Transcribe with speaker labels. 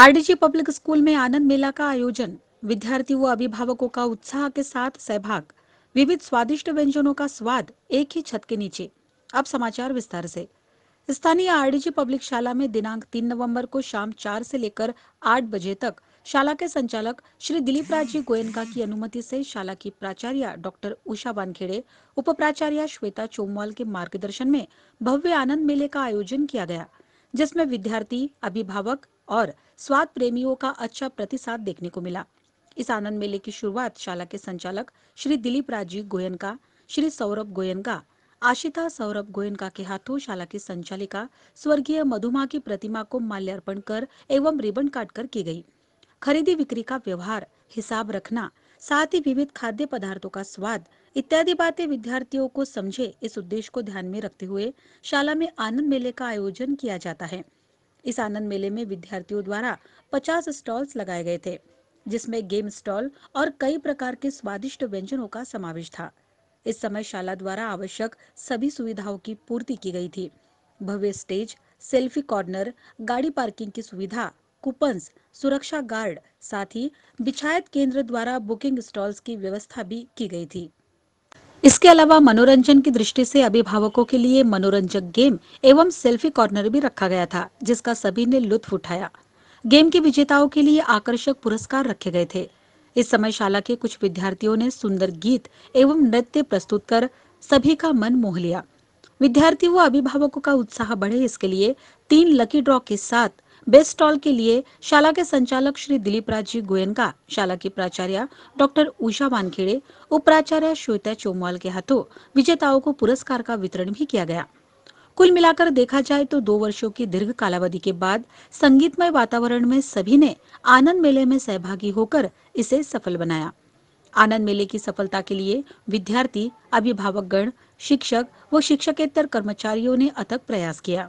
Speaker 1: RDG public school में आनंद मेला का आयोजन विद्यार्थी व अभिभावकों का उत्साह के साथ सहभाग विविध स्वादिष्ट व्यंजनों का स्वाद एक ही छत के नीचे अब समाचार विस्तार से स्थानीय आरडीजी पब्लिक शाला में दिनांक 3 नवंबर को शाम 4 से लेकर 8 बजे तक शाला के संचालक श्री दिलीप राजी गोयनका की अनुमति से शाला की प्राचार्य डॉक्टर उषा वानखेड़े उप प्राचार्य श्वेता चोमवाल के मार्गदर्शन में भव्य आनंद मेले का आयोजन किया गया जिसमें विद्यार्थी अभिभावक और स्वाद प्रेमियों का अच्छा प्रतिसाद देखने को मिला इस आनंद मेले की शुरुआत शाला के संचालक श्री दिलीप राजीव गोयनका श्री सौरभ गोयनका आशिता सौरभ गोयनका के हाथों शाला की संचालिका स्वर्गीय मधुमा की प्रतिमा को माल्यार्पण कर एवं रिबन काट कर की गई खरीदी बिक्री का व्यवहार हिसाब रखना साथ ही विविध खाद्य पदार्थों का स्वाद इत्यादि बातें विद्यार्थियों को समझे इस उद्देश्य को ध्यान में रखते हुए शाला में आनंद मेले का आयोजन किया जाता है इस आनंद मेले में विद्यार्थियों द्वारा 50 स्टॉल्स लगाए गए थे जिसमें गेम स्टॉल और कई प्रकार के स्वादिष्ट व्यंजनों का समावेश था इस समय शाला द्वारा आवश्यक सभी सुविधाओं की पूर्ति की गई थी भव्य स्टेज सेल्फी कॉर्नर गाड़ी पार्किंग की सुविधा कूपन्स सुरक्षा गार्ड साथ ही बिछायत केंद्र द्वारा बुकिंग स्टॉल्स की व्यवस्था भी की गई थी इसके अलावा मनोरंजन की दृष्टि से अभिभावकों के लिए मनोरंजक गेम एवं सेल्फी कॉर्नर भी रखा गया था जिसका सभी ने लुत्फ उठाया गेम के विजेताओं के लिए आकर्षक पुरस्कार रखे गए थे इस समय शाला के कुछ विद्यार्थियों ने सुंदर गीत एवं नृत्य प्रस्तुत कर सभी का मन मोह लिया विद्यार्थी व अभिभावकों का उत्साह बढ़े इसके लिए तीन लकी ड्रॉ के साथ बेस्ट स्टॉल के लिए शाला के संचालक श्री दिलीप राजी गोयनका शाला की प्राचार्य डॉक्टर उषा वानखेड़े उपप्राचार्य श्वेता चोमवाल के हाथों विजेताओं को पुरस्कार का वितरण भी किया गया कुल मिलाकर देखा जाए तो दो वर्षों की दीर्घ कालावधि के बाद संगीतमय वातावरण में सभी ने आनंद मेले में सहभागी होकर इसे सफल बनाया आनंद मेले की सफलता के लिए विद्यार्थी अभिभावक गण शिक्षक व शिक्षकेतर कर्मचारियों ने अथक प्रयास किया